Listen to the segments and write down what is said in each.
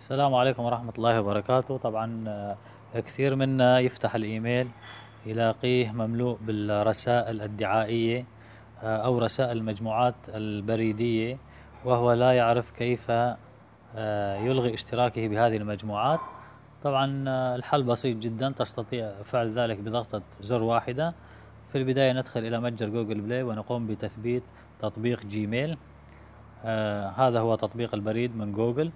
السلام عليكم ورحمة الله وبركاته طبعا آه، كثير منا يفتح الإيميل يلاقيه مملوء بالرسائل الدعائية آه، أو رسائل المجموعات البريدية وهو لا يعرف كيف آه، يلغي اشتراكه بهذه المجموعات طبعا الحل بسيط جدا تستطيع فعل ذلك بضغطة زر واحدة في البداية ندخل إلى متجر جوجل بلاي ونقوم بتثبيت تطبيق جيميل هذا هو تطبيق البريد من جوجل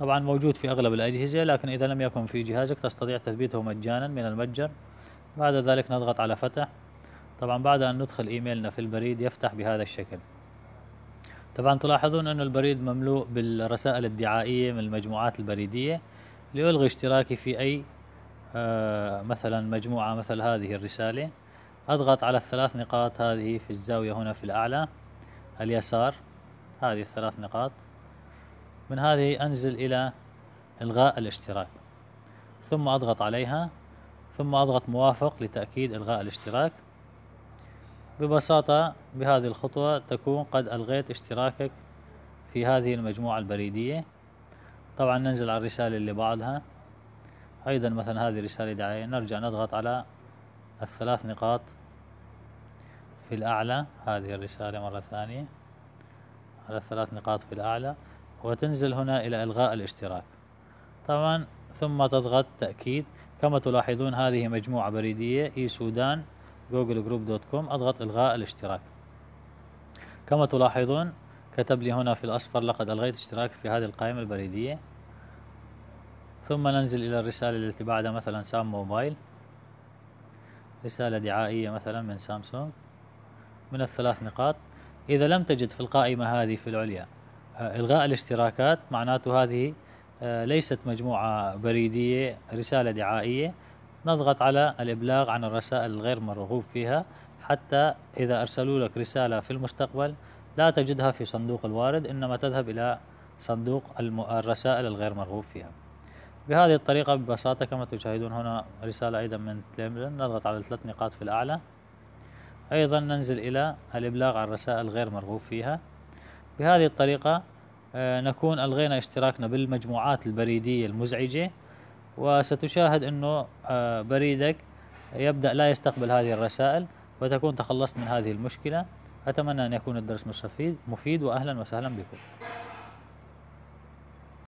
طبعا موجود في أغلب الأجهزة لكن إذا لم يكن في جهازك تستطيع تثبيته مجانا من المتجر بعد ذلك نضغط على فتح طبعا بعد أن ندخل إيميلنا في البريد يفتح بهذا الشكل طبعا تلاحظون أن البريد مملوء بالرسائل الدعائية من المجموعات البريدية لألغي اشتراكي في أي آه، مثلا مجموعة مثل هذه الرسالة أضغط على الثلاث نقاط هذه في الزاوية هنا في الأعلى اليسار هذه الثلاث نقاط من هذه أنزل إلى إلغاء الاشتراك ثم أضغط عليها ثم أضغط موافق لتأكيد إلغاء الاشتراك ببساطة بهذه الخطوة تكون قد ألغيت اشتراكك في هذه المجموعة البريدية طبعا ننزل على الرسالة اللي بعدها أيضا مثلا هذه رسالة دعاية نرجع نضغط على الثلاث نقاط في الأعلى هذه الرسالة مرة ثانية على الثلاث نقاط في الأعلى وتنزل هنا إلى إلغاء الاشتراك طبعا ثم تضغط تأكيد كما تلاحظون هذه مجموعة بريدية اي سودان جوجل جروب دوت كوم أضغط إلغاء الاشتراك كما تلاحظون كتب لي هنا في الأصفر لقد ألغيت اشتراك في هذه القائمة البريدية ثم ننزل إلى الرسالة التي بعدها مثلا سام موبايل رسالة دعائية مثلا من سامسونج من الثلاث نقاط إذا لم تجد في القائمة هذه في العليا آه، الغاء الاشتراكات معناته هذه آه، ليست مجموعه بريديه رساله دعائيه نضغط على الابلاغ عن الرسائل الغير مرغوب فيها حتى اذا ارسلوا لك رساله في المستقبل لا تجدها في صندوق الوارد انما تذهب الى صندوق الرسائل الغير مرغوب فيها بهذه الطريقة ببساطة كما تشاهدون هنا رسالة أيضا من تليمبلن نضغط على الثلاث نقاط في الأعلى أيضا ننزل إلى الإبلاغ عن الرسائل غير مرغوب فيها بهذه الطريقة آه، نكون ألغينا اشتراكنا بالمجموعات البريدية المزعجة وستشاهد أنه آه، بريدك يبدأ لا يستقبل هذه الرسائل وتكون تخلصت من هذه المشكلة أتمنى أن يكون الدرس مفيد وأهلا وسهلا بكم